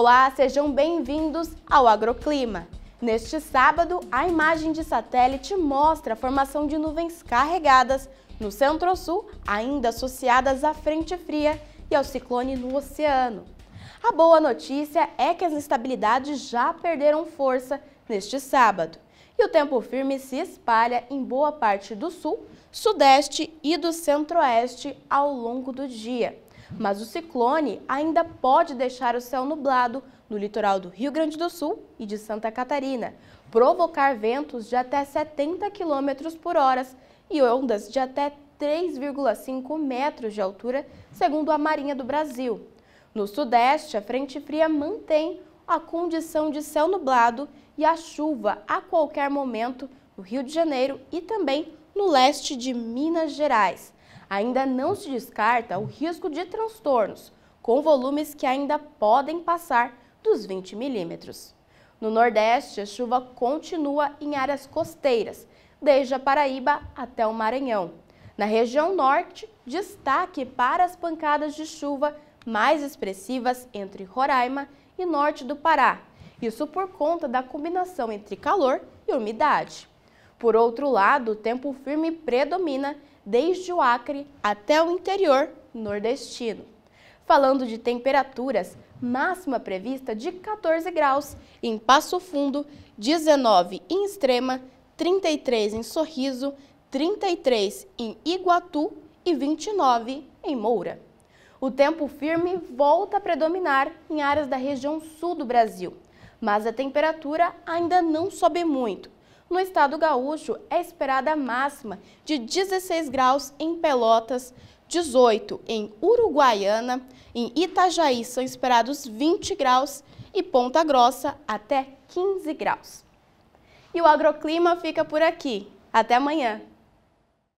Olá, sejam bem-vindos ao Agroclima. Neste sábado, a imagem de satélite mostra a formação de nuvens carregadas no centro-sul, ainda associadas à frente fria e ao ciclone no oceano. A boa notícia é que as instabilidades já perderam força neste sábado e o tempo firme se espalha em boa parte do sul, sudeste e do centro-oeste ao longo do dia mas o ciclone ainda pode deixar o céu nublado no litoral do Rio Grande do Sul e de Santa Catarina, provocar ventos de até 70 km por hora e ondas de até 3,5 metros de altura, segundo a Marinha do Brasil. No sudeste, a frente fria mantém a condição de céu nublado e a chuva a qualquer momento no Rio de Janeiro e também no leste de Minas Gerais ainda não se descarta o risco de transtornos, com volumes que ainda podem passar dos 20 milímetros. No Nordeste, a chuva continua em áreas costeiras, desde a Paraíba até o Maranhão. Na região Norte, destaque para as pancadas de chuva mais expressivas entre Roraima e norte do Pará. Isso por conta da combinação entre calor e umidade. Por outro lado, o tempo firme predomina desde o Acre até o interior nordestino. Falando de temperaturas, máxima prevista de 14 graus em Passo Fundo, 19 em Extrema, 33 em Sorriso, 33 em Iguatu e 29 em Moura. O tempo firme volta a predominar em áreas da região sul do Brasil, mas a temperatura ainda não sobe muito no estado gaúcho, é esperada a máxima de 16 graus em Pelotas, 18 em Uruguaiana, em Itajaí são esperados 20 graus e Ponta Grossa até 15 graus. E o agroclima fica por aqui. Até amanhã!